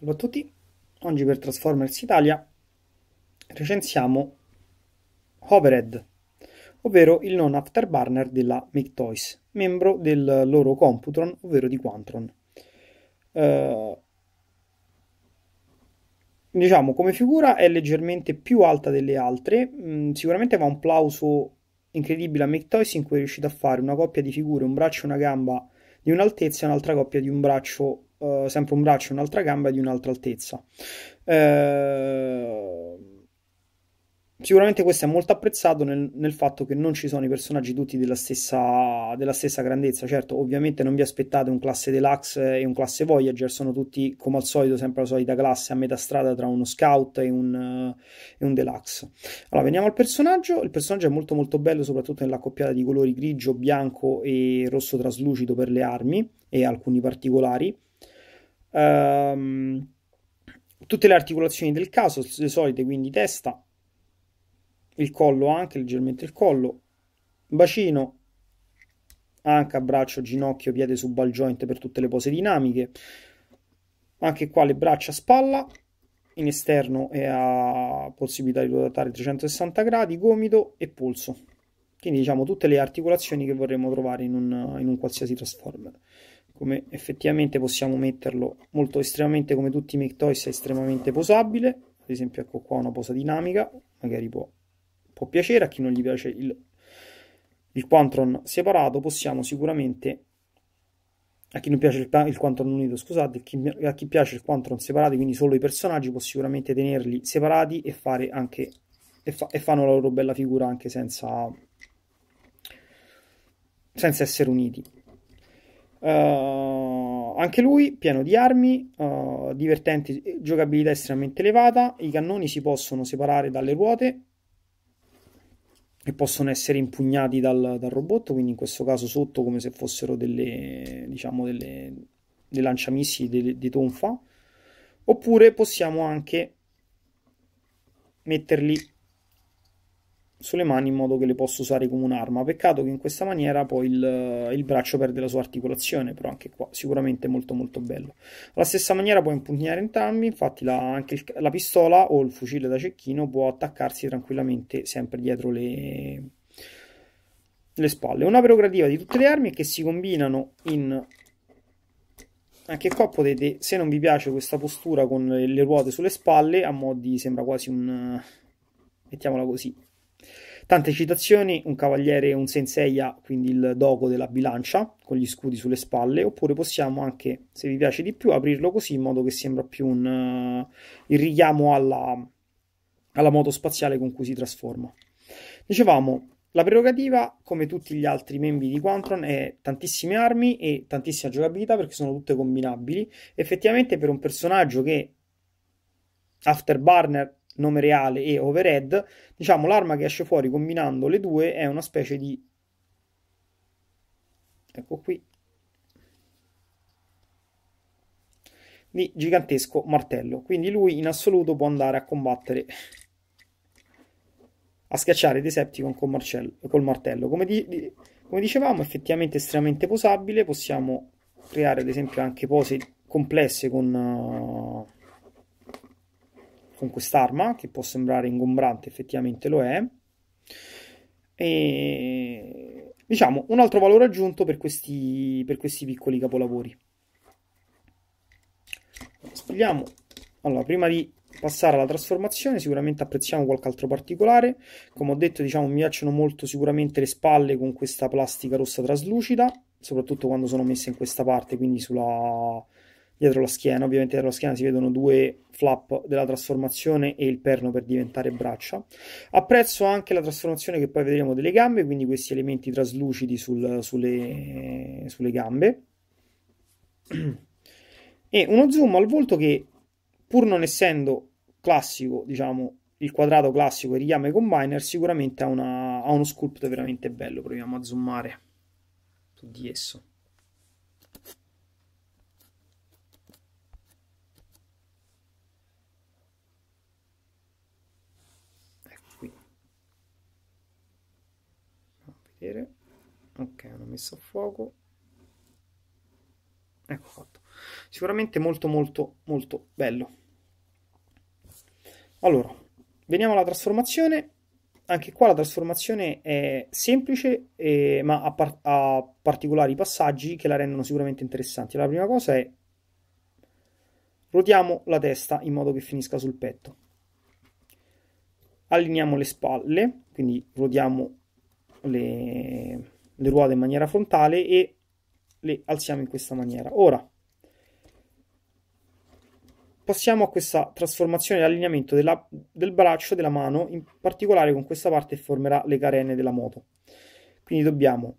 Salve a tutti, oggi per Transformers Italia recensiamo Overhead, ovvero il non afterburner della McToys, membro del loro Computron, ovvero di Quantron. Eh, diciamo, come figura è leggermente più alta delle altre, mh, mm, sicuramente va un plauso incredibile a McToys in cui è riuscito a fare una coppia di figure, un braccio e una gamba di un'altezza e un'altra coppia di un braccio eh, sempre un braccio e un'altra gamba di un'altra altezza. Eh, sicuramente questo è molto apprezzato nel, nel, fatto che non ci sono i personaggi tutti della stessa, della stessa, grandezza. Certo, ovviamente non vi aspettate un classe deluxe e un classe Voyager, sono tutti come al solito, sempre la solita classe a metà strada tra uno scout e un, e un deluxe. Allora, veniamo al personaggio. Il personaggio è molto molto bello, soprattutto nella coppiata di colori grigio, bianco e rosso traslucido per le armi e alcuni particolari. Ehm, tutte le articolazioni del caso, le solite, quindi testa, il collo anche, leggermente il collo, bacino, anca, braccio, ginocchio, piede subal joint per tutte le pose dinamiche. Anche qua le braccia a spalla, in esterno e a possibilità di ruotare 360 gradi, gomito e polso. Quindi diciamo tutte le articolazioni che vorremmo trovare in un, in un qualsiasi transformer come effettivamente possiamo metterlo molto estremamente come tutti i make toys è estremamente posabile ad esempio ecco qua una posa dinamica magari può, può piacere a chi non gli piace il, il Quantron separato possiamo sicuramente a chi non piace il, il Quantron unito, scusate, chi, a chi piace il Quantron separati, quindi solo i personaggi, può sicuramente tenerli separati e fare anche e, fa, e fanno la loro bella figura anche senza senza essere uniti. Uh, anche lui pieno di armi, uh, eh, divertente, giocabilità estremamente elevata. I cannoni si possono separare dalle ruote e possono essere impugnati dal, dal robot, quindi in questo caso sotto come se fossero delle, diciamo, delle, dei lanciamissili di tonfa. Oppure possiamo anche metterli sulle mani in modo che le posso usare come un'arma. Peccato che in questa maniera poi il, il, braccio perde la sua articolazione, però anche qua sicuramente molto molto bello. Alla stessa maniera puoi impugnare entrambi, infatti la, anche il, la pistola o il fucile da cecchino può attaccarsi tranquillamente sempre dietro le, le spalle. Una prerogativa di tutte le armi è che si combinano in anche qua potete, se non vi piace questa postura con le ruote sulle spalle, a mo' di sembra quasi un, mettiamola così, Tante citazioni, un cavaliere e un senseiya, quindi il dogo della bilancia, con gli scudi sulle spalle, oppure possiamo anche, se vi piace di più, aprirlo così in modo che sembra più un, uh, il richiamo alla, alla moto spaziale con cui si trasforma. Dicevamo, la prerogativa, come tutti gli altri membri di Quantron, è tantissime armi e tantissima giocabilità perché sono tutte combinabili. Effettivamente per un personaggio che Afterburner nome reale e overhead, diciamo l'arma che esce fuori combinando le due è una specie di... ecco qui, di gigantesco martello. Quindi lui in assoluto può andare a combattere, a schiacciare Decepticon col, marcello, col martello. Come, di, di, come, dicevamo, effettivamente estremamente posabile. Possiamo creare ad esempio anche pose complesse con... Uh, con quest'arma che può sembrare ingombrante, effettivamente lo è. E diciamo un altro valore aggiunto per questi, per questi piccoli capolavori. Spieghiamo. Allora, prima di passare alla trasformazione, sicuramente apprezziamo qualche altro particolare. Come ho detto, diciamo, mi piacciono molto sicuramente le spalle con questa plastica rossa traslucida, soprattutto quando sono messe in questa parte, quindi sulla, dietro la schiena. Ovviamente dietro la schiena si vedono due flap della trasformazione e il perno per diventare braccia. Apprezzo anche la trasformazione che poi vedremo delle gambe, quindi questi elementi traslucidi sul, sulle, sulle gambe. E uno zoom al volto che, pur non essendo classico, diciamo, il quadrato classico e richiama i combiner, sicuramente ha, una, ha uno sculpt veramente bello. Proviamo a zoomare su di esso. vedere ok hanno messo a fuoco ecco fatto sicuramente molto molto molto bello allora veniamo alla trasformazione anche qua la trasformazione è semplice eh, ma ha, par ha particolari passaggi che la rendono sicuramente interessante la prima cosa è ruotiamo la testa in modo che finisca sul petto allineiamo le spalle quindi ruotiamo le, le ruote in maniera frontale e le alziamo in questa maniera. Ora passiamo a questa trasformazione e dell'allineamento del braccio della mano, in particolare con questa parte che formerà le carene della moto. Quindi dobbiamo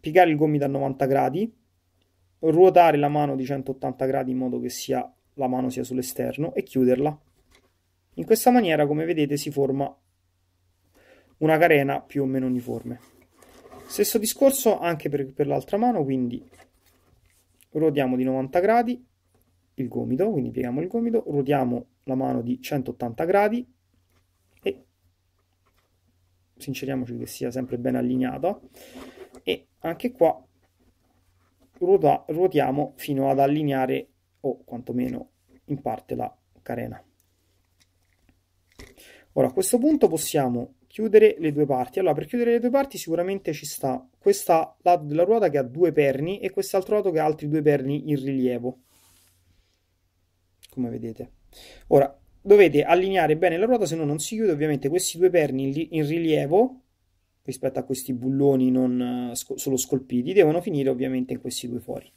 piegare il gomito a 90 gradi, ruotare la mano di 180 gradi in modo che sia, la mano sia sull'esterno e chiuderla. In questa maniera, come vedete, si forma una carena più o meno uniforme. Stesso discorso anche per, per l'altra mano, quindi ruotiamo di 90 gradi il gomito, quindi pieghiamo il gomito, ruotiamo la mano di 180 gradi e sinceriamoci che sia sempre ben allineata e anche qua ruota, ruotiamo fino ad allineare o quantomeno in parte la carena. Ora a questo punto possiamo chiudere le due parti. Allora, per chiudere le due parti sicuramente ci sta questo lato della ruota che ha due perni e quest'altro lato che ha altri due perni in rilievo, come vedete. Ora, dovete allineare bene la ruota, se no non si chiude. Ovviamente questi due perni in rilievo, rispetto a questi bulloni non solo scolpiti, devono finire ovviamente in questi due fori.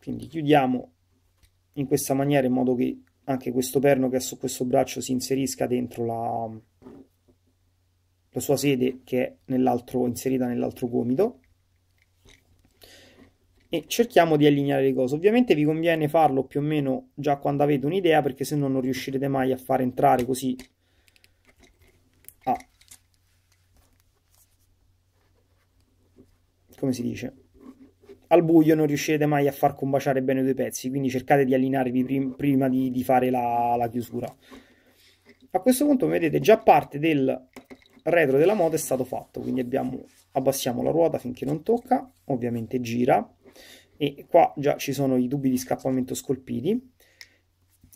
Quindi chiudiamo in questa maniera in modo che anche questo perno che è su questo braccio si inserisca dentro la, la sua sede che è nell'altro, inserita nell'altro gomito e cerchiamo di allineare le cose. Ovviamente vi conviene farlo più o meno già quando avete un'idea perché se no non riuscirete mai a far entrare così come si dice al buio non riuscirete mai a far combaciare bene i due pezzi, quindi cercate di allinearvi prim- prima di, di fare la, la, chiusura. A questo punto, come vedete, già parte del retro della moto è stato fatto, quindi abbiamo, abbassiamo la ruota finché non tocca, ovviamente gira, e qua già ci sono i tubi di scappamento scolpiti.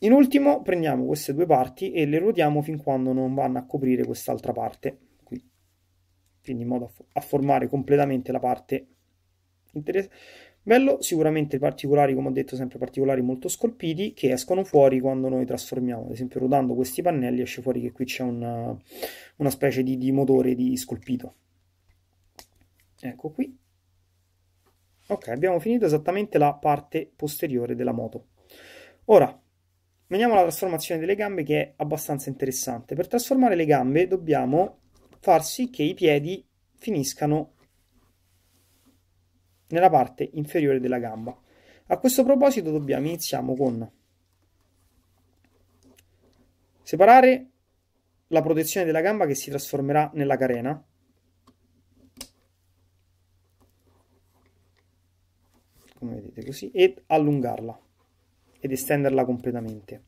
In ultimo prendiamo queste due parti e le ruotiamo fin quando non vanno a coprire quest'altra parte, qui. quindi in modo a, fo- a formare completamente la parte Interes- bello, sicuramente particolari, come ho detto sempre, particolari molto scolpiti che escono fuori quando noi trasformiamo, ad esempio rodando questi pannelli esce fuori che qui c'è una, una specie di, di motore di scolpito. Ecco qui. Ok, abbiamo finito esattamente la parte posteriore della moto. Ora, veniamo alla trasformazione delle gambe che è abbastanza interessante. Per trasformare le gambe dobbiamo far sì che i piedi finiscano nella parte inferiore della gamba. A questo proposito dobbiamo iniziamo con separare la protezione della gamba che si trasformerà nella carena come vedete così e allungarla ed estenderla completamente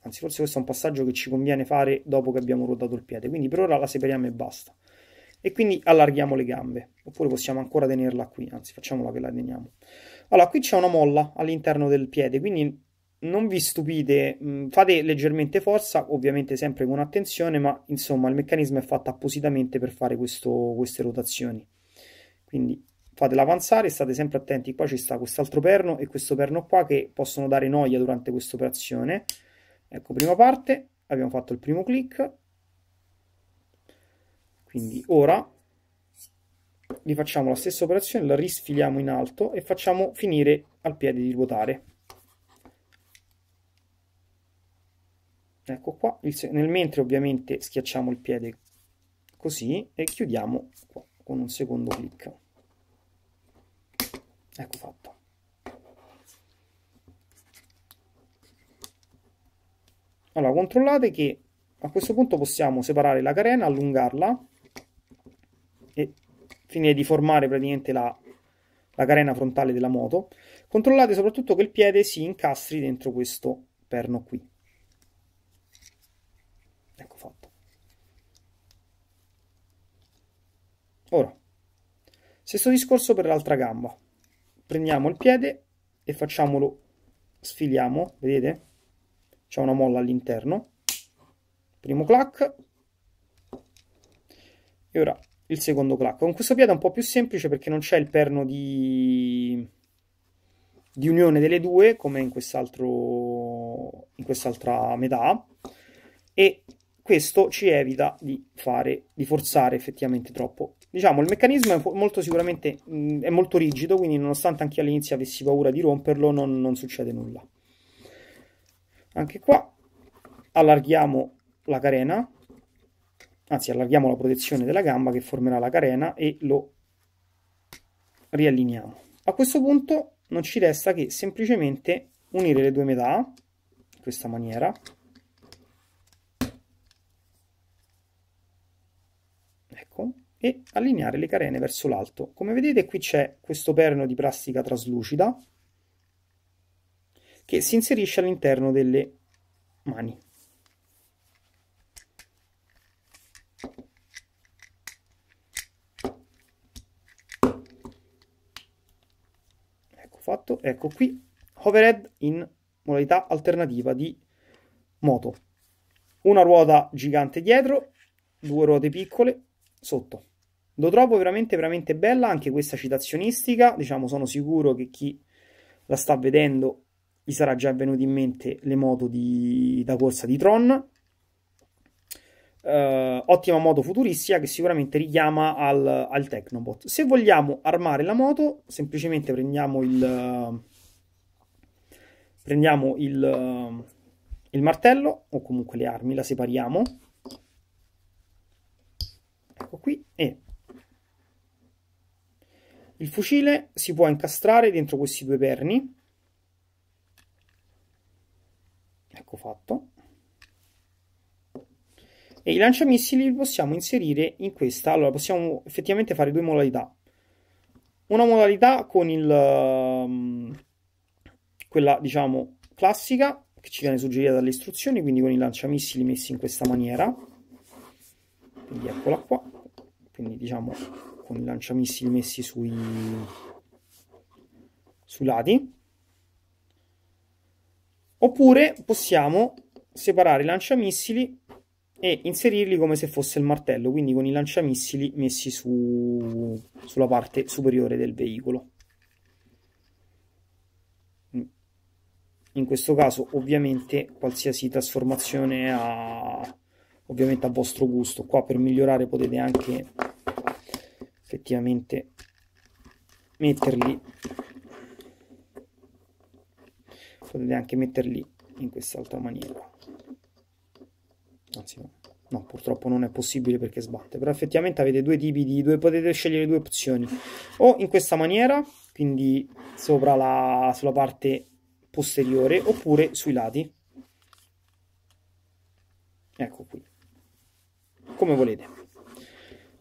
anzi forse questo è un passaggio che ci conviene fare dopo che abbiamo ruotato il piede quindi per ora la separiamo e basta e quindi allarghiamo le gambe, oppure possiamo ancora tenerla qui, anzi facciamola che la teniamo. Allora, qui c'è una molla all'interno del piede, quindi non vi stupite, mm, fate leggermente forza, ovviamente sempre con attenzione, ma insomma il meccanismo è fatto appositamente per fare questo, queste rotazioni. Quindi fatela avanzare, state sempre attenti, qua ci sta quest'altro perno e questo perno qua che possono dare noia durante questa operazione. Ecco, prima parte, abbiamo fatto il primo click, quindi ora rifacciamo la stessa operazione, la risfiliamo in alto e facciamo finire al piede di ruotare. Ecco qua, nel mentre ovviamente schiacciamo il piede così e chiudiamo qua con un secondo clic. Ecco fatto. Allora, controllate che a questo punto possiamo separare la carena, allungarla e finire di formare praticamente la, la carena frontale della moto. Controllate soprattutto che il piede si incastri dentro questo perno qui. Ecco fatto. Ora, stesso discorso per l'altra gamba. Prendiamo il piede e facciamolo, sfiliamo, vedete? C'è una molla all'interno. Primo clac. E ora il secondo clacco. Con questo piede è un po' più semplice perché non c'è il perno di, di unione delle due come in, quest'altro, in quest'altra metà e questo ci evita di, fare, di forzare effettivamente troppo. Diciamo, il meccanismo è molto sicuramente mm, è molto rigido, quindi nonostante anche all'inizio avessi paura di romperlo, non, non succede nulla. Anche qua allarghiamo la carena anzi allarghiamo la protezione della gamba che formerà la carena e lo riallineiamo. A questo punto non ci resta che semplicemente unire le due metà in questa maniera. Ecco, e allineare le carene verso l'alto. Come vedete qui c'è questo perno di plastica traslucida che si inserisce all'interno delle mani. fatto, ecco qui, overhead in modalità alternativa di moto. Una ruota gigante dietro, due ruote piccole sotto. Lo trovo veramente, veramente bella anche questa citazionistica. Diciamo, sono sicuro che chi la sta vedendo gli sarà già venuto in mente le moto di, da corsa di Tron eh, ottima moto futuristica che sicuramente richiama al, al, Technobot. Se vogliamo armare la moto, semplicemente prendiamo il, eh, prendiamo il, eh, il martello o comunque le armi, la separiamo. Ecco qui e il fucile si può incastrare dentro questi due perni. Ecco fatto e i lanciamissili li possiamo inserire in questa. Allora, possiamo effettivamente fare due modalità. Una modalità con il, ehm, quella, diciamo, classica, che ci viene suggerita dalle istruzioni, quindi con i lanciamissili messi in questa maniera. Quindi eccola qua. Quindi, diciamo, con i lanciamissili messi sui, sui lati. Oppure possiamo separare i lanciamissili e inserirli come se fosse il martello, quindi con i lanciamissili messi su, sulla parte superiore del veicolo. In questo caso ovviamente qualsiasi trasformazione a, ovviamente a vostro gusto. Qua per migliorare potete anche effettivamente metterli potete anche metterli in quest'altra maniera anzi no. no, purtroppo non è possibile perché sbatte, però effettivamente avete due tipi di due, potete scegliere due opzioni, o in questa maniera, quindi sopra la, sulla parte posteriore, oppure sui lati, ecco qui, come volete.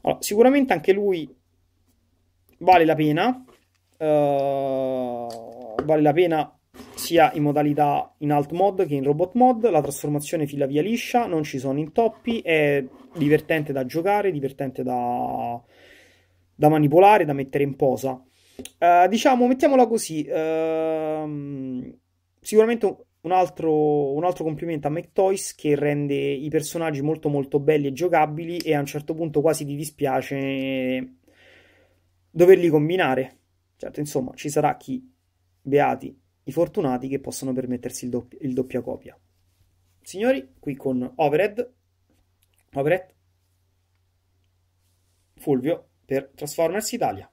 Allora, sicuramente anche lui vale la pena, uh, vale la pena sia in modalità in alt mod che in robot mod, la trasformazione fila via liscia, non ci sono intoppi, è divertente da giocare, divertente da, da manipolare, da mettere in posa. Uh, diciamo, mettiamola così, uh, sicuramente un, altro, un altro complimento a McToys che rende i personaggi molto molto belli e giocabili e a un certo punto quasi ti dispiace doverli combinare. Certo, insomma, ci sarà chi, beati, i fortunati che possono permettersi il, doppio, il doppia copia. Signori, qui con Overhead, Overhead, Fulvio per Transformers Italia.